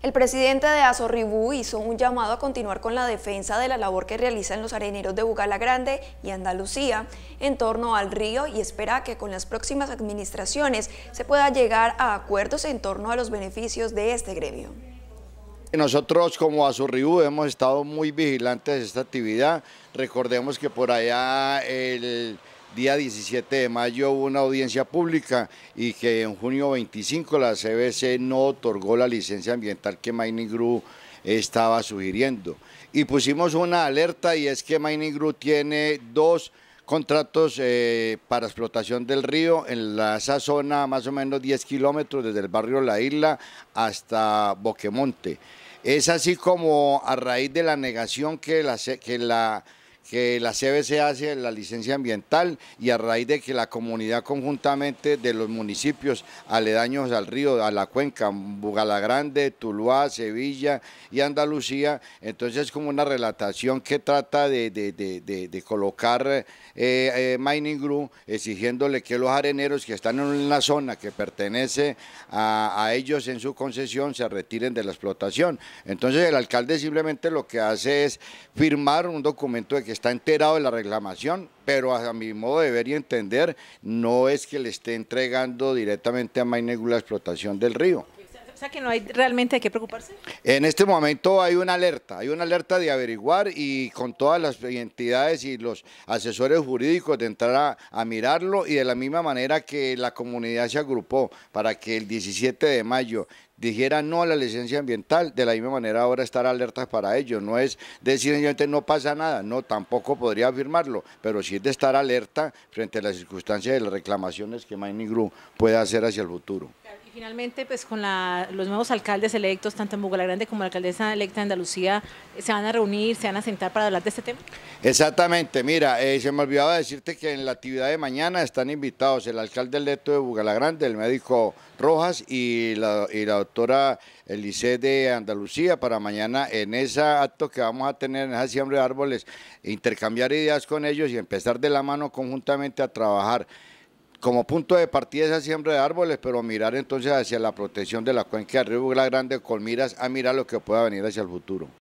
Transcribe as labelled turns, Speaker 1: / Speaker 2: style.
Speaker 1: El presidente de Azorribú hizo un llamado a continuar con la defensa de la labor que realizan los areneros de Bugala Grande y Andalucía en torno al río y espera que con las próximas administraciones se pueda llegar a acuerdos en torno a los beneficios de este gremio. Nosotros como Azorribú hemos estado muy vigilantes de esta actividad. Recordemos que por allá el día 17 de mayo hubo una audiencia pública y que en junio 25 la CBC no otorgó la licencia ambiental que Mining Group estaba sugiriendo. Y pusimos una alerta y es que Mining Group tiene dos contratos eh, para explotación del río en esa zona más o menos 10 kilómetros desde el barrio La Isla hasta Boquemonte. Es así como a raíz de la negación que la, que la que la CBC hace la licencia ambiental y a raíz de que la comunidad conjuntamente de los municipios aledaños al río, a la cuenca, Bugalagrande, Tuluá, Sevilla y Andalucía, entonces es como una relatación que trata de, de, colocar eh, eh, Mining Group exigiéndole que los areneros que están en la zona que pertenece a, a ellos en su concesión se retiren de la explotación. Entonces el alcalde simplemente lo que hace es firmar un documento de que está enterado de la reclamación, pero a mi modo de ver y entender, no es que le esté entregando directamente a Mainegu la explotación del río. O sea que no hay realmente de qué preocuparse. En este momento hay una alerta, hay una alerta de averiguar y con todas las entidades y los asesores jurídicos de entrar a, mirarlo y de la misma manera que la comunidad se agrupó para que el 17 de mayo dijera no a la licencia ambiental, de la misma manera ahora estar alertas para ello. No es decir no pasa nada, no, tampoco podría afirmarlo, pero sí es de estar alerta frente a las circunstancias de las reclamaciones que Mining Group puede hacer hacia el futuro. Finalmente, pues con los nuevos alcaldes electos, tanto en Bugalagrande Grande como la alcaldesa electa de Andalucía, se van a reunir, se van a sentar para hablar de este tema. Exactamente, mira, eh, se me olvidaba decirte que en la actividad de mañana están invitados el alcalde electo de Grande, el médico Rojas y la, y la doctora Elise de Andalucía para mañana en ese acto que vamos a tener en esa siembra de árboles, intercambiar ideas con ellos y empezar de la mano conjuntamente a trabajar como punto de partida esa siembra de árboles, pero mirar entonces hacia la protección de la cuenca del río La Grande Colmiras, a mirar lo que pueda venir hacia el futuro.